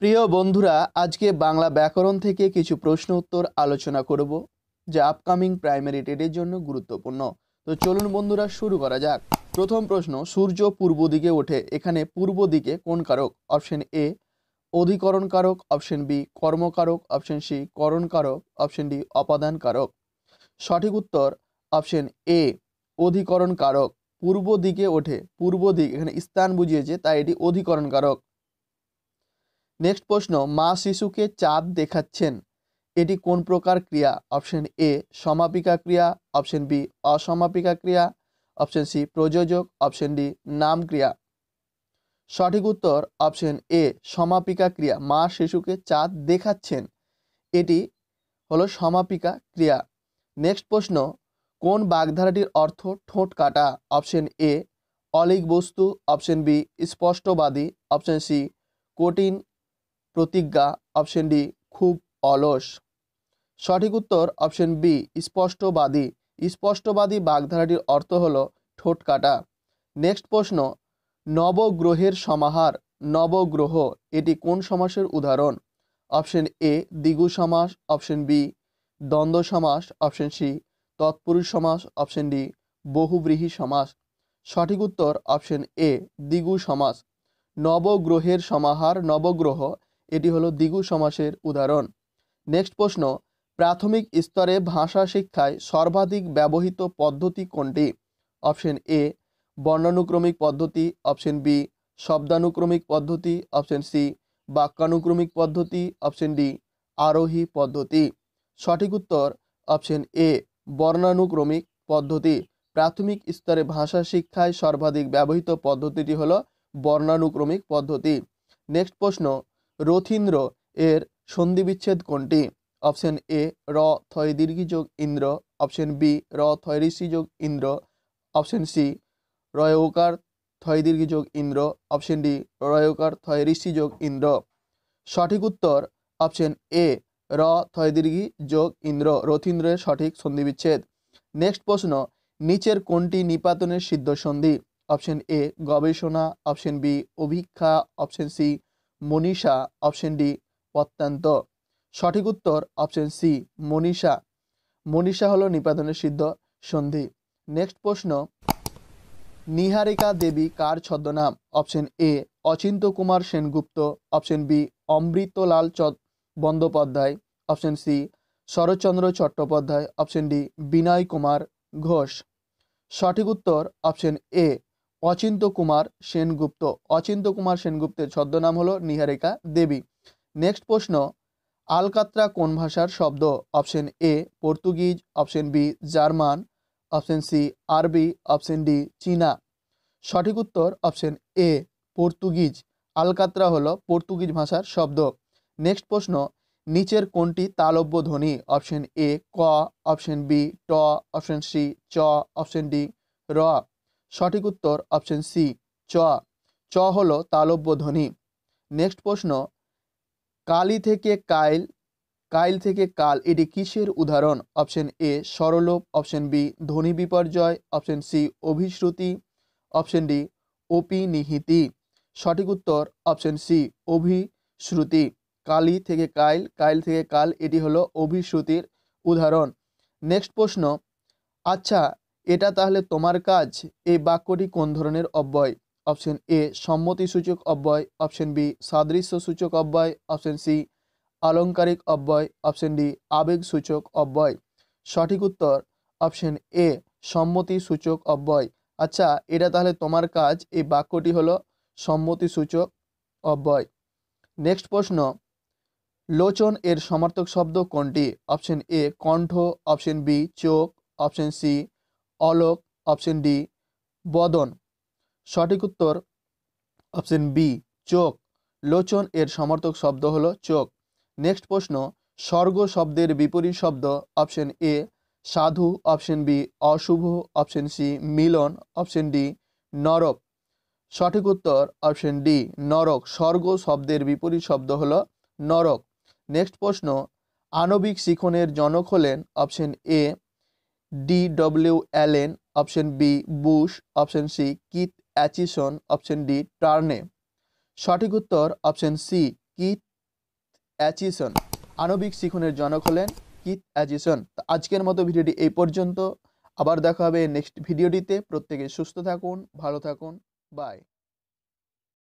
প্রিয় বন্ধুরা আজকে বাংলা ব্যাকরণ থেকে কিছু প্রশ্ন উত্তর আলোচনা করব যা আপকামিং প্রাইমারি টেডের জন্য গুরুত্বপূর্ণ তো চলুন বন্ধুরা শুরু করা যাক প্রথম প্রশ্ন সূর্য পূর্ব দিকে ওঠে এখানে পূর্ব দিকে কোন কারক অপশন এ অধিকরণ কারক অপশন বি কর্মকারক অপশন সি করণ কারক অপশন ডি অপাদান কারক সঠিক উত্তর অপশন এ অধিকরণ কারক পূর্ব দিকে ওঠে পূর্ব দিক এখানে স্থান বুঝিয়েছে তাই এটি অধিকরণ কারক নেক্সট প্রশ্ন মা শিশুকে চাঁদ দেখাচ্ছেন এটি কোন প্রকার ক্রিয়া অপশন এ সমাপিকা ক্রিয়া অপশন বি অসমাপিকা ক্রিয়া অপশন সি প্রযোজক অপশন ডি নাম ক্রিয়া সঠিক উত্তর অপশন এ সমাপিকা ক্রিয়া মা শিশুকে চাঁদ দেখাচ্ছেন এটি হলো সমাপিকা ক্রিয়া নেক্সট প্রশ্ন কোন বাগধারাটির অর্থ ঠোঁট কাটা অপশন এ অলিক বস্তু অপশন বি স্পষ্টবাদী অপশন সি কঠিন প্রতিজ্ঞা অপশন ডি খুব অলস সঠিক উত্তর অপশন বি স্পষ্টবাদী স্পষ্টবাদী বাগধারাটির অর্থ হল ঠোঁট কাটা নেক্সট প্রশ্ন নবগ্রহের সমাহার নবগ্রহ এটি কোন সমাসের উদাহরণ অপশন এ দ্বিগু সমাস অপশন বি দ্বন্দ্ব সমাস অপশন সি তৎপুরুষ সমাস অপশন ডি বহুব্রীহী সমাস সঠিক উত্তর অপশন এ দ্বিগু সমাস নবগ্রহের সমাহার নবগ্রহ এটি হলো দ্বিগু সমাসের উদাহরণ নেক্সট প্রশ্ন প্রাথমিক স্তরে ভাষা শিক্ষায় সর্বাধিক ব্যবহৃত পদ্ধতি কোনটি অপশন এ বর্ণানুক্রমিক পদ্ধতি অপশন বি শব্দানুক্রমিক পদ্ধতি অপশন সি বাক্যানুক্রমিক পদ্ধতি অপশন ডি আরোহী পদ্ধতি সঠিক উত্তর অপশন এ বর্ণানুক্রমিক পদ্ধতি প্রাথমিক স্তরে ভাষা শিক্ষায় সর্বাধিক ব্যবহৃত পদ্ধতিটি হল বর্ণানুক্রমিক পদ্ধতি নেক্সট প্রশ্ন রথীন্দ্র এর সন্ধিবিচ্ছেদ কোনটি অপশন এ র থয় দীর্ঘি যোগ ইন্দ্র অপশন বি র থয় ঋষি যোগ ইন্দ্র অপশন সি রয়কার থয় দীর্ঘি যোগ ইন্দ্র অপশন ডি রয়কার থয় ঋষি যোগ ইন্দ্র সঠিক উত্তর অপশন এ র থয় দীর্ঘি যোগ ইন্দ্র রথীন্দ্রের সঠিক সন্ধিবিচ্ছেদ নেক্সট প্রশ্ন নিচের কোনটি নিপাতনের সিদ্ধ সন্ধি অপশন এ গবেষণা অপশন বি অভিক্ষা অপশন সি মনীষা অপশন ডি অত্যন্ত সঠিক উত্তর অপশন সি মনীষা মনীষা হলো নিপাতনের সিদ্ধ সন্ধি নেক্সট প্রশ্ন নিহারিকা দেবী কার ছদ্মনাম option A Achinta Kumar Sengupta option B Amritlal Bandyopadhyay option C Saratchandra Chattopadhyay option D Binoy Kumar Ghosh সঠিক উত্তর অপশন এ অচিন্ত কুমার সেনগুপ্ত অচিন্ত কুমার সেনগুপ্তের ছদ্মনাম হলো নিহারিকা দেবী নেক্সট প্রশ্ন আলকাত্রা কোন ভাষার শব্দ option A Portuguese option B German option C আরবি অপশন ডি চীনা সঠিক উত্তর অপশন এ পর্তুগিজ আলকাত্রা হলো পর্তুগিজ ভাষার শব্দ নেক্সট প্রশ্ন নিচের কোনটি তালব্য ধ্বনি অপশন এ ক অপশন বি ট অপশন সি চ অপশন ডি র সঠিক উত্তর অপশন সি চ চ হল তালব্য ধ্বনি নেক্সট প্রশ্ন কালি থেকে কাইল কাইল থেকে কাল এটি কিসের উদাহরণ অপশন এ সরলোপ অপশন বি ধ্বনি বিপর্যয় অপশন সি অভিশ্রুতি অপশন ডি অপিনিহিতি সঠিক উত্তর অপশন সি অভিশ্রুতি কালি থেকে কাইল কাইল থেকে কাল এটি হলো অভিশ্রুতির উদাহরণ নেক্সট প্রশ্ন আচ্ছা এটা তাহলে তোমার কাজ এই বাক্যটি কোন ধরনের অব্যয় অপশন এ সম্মতিসূচক অব্যয় অপশন বি সাদৃশ্যসূচক অব্যয় অপশন সি আলংকারিক অব্যয় অপশন ডি আবেগসূচক অব্যয় সঠিক উত্তর অপশন এ সম্মতিসূচক অব্যয় আচ্ছা এটা তাহলে তোমার কাজ এই বাক্যটি হলো সম্মতিসূচক অব্যয় নেক্সট প্রশ্ন লোচন এর সমার্থক শব্দ কোনটি অপশন এ কণ্ঠ অপশন বি চোখ অপশন সি অলোক অপশন ডি বদন সঠিক উত্তর অপশন বি চোখ লোচন এর সমর্থক শব্দ হল চোখ নেক্সট প্রশ্ন স্বর্গ শব্দের বিপরীত শব্দ অপশন এ সাধু অপশন বি অশুভ অপশন সি মিলন অপশন ডি নরক সঠিক উত্তর অপশন ডি নরক স্বর্গ শব্দের বিপরীত শব্দ হল নরক নেক্সট প্রশ্ন আণবিক শিখনের জনক হলেন option A D W Allen option B Bush option C Keith Acheson option D Turney সঠিক উত্তর অপশন সি কিথ অ্যাচিসন আণবিক শিখনের জনক হলেন কিথ অ্যাচিসন তো আজকের মতো ভিডিওটি এই পর্যন্ত আবার দেখা হবে নেক্সট ভিডিওটিতে প্রত্যেকে সুস্থ থাকুন ভালো থাকুন বাই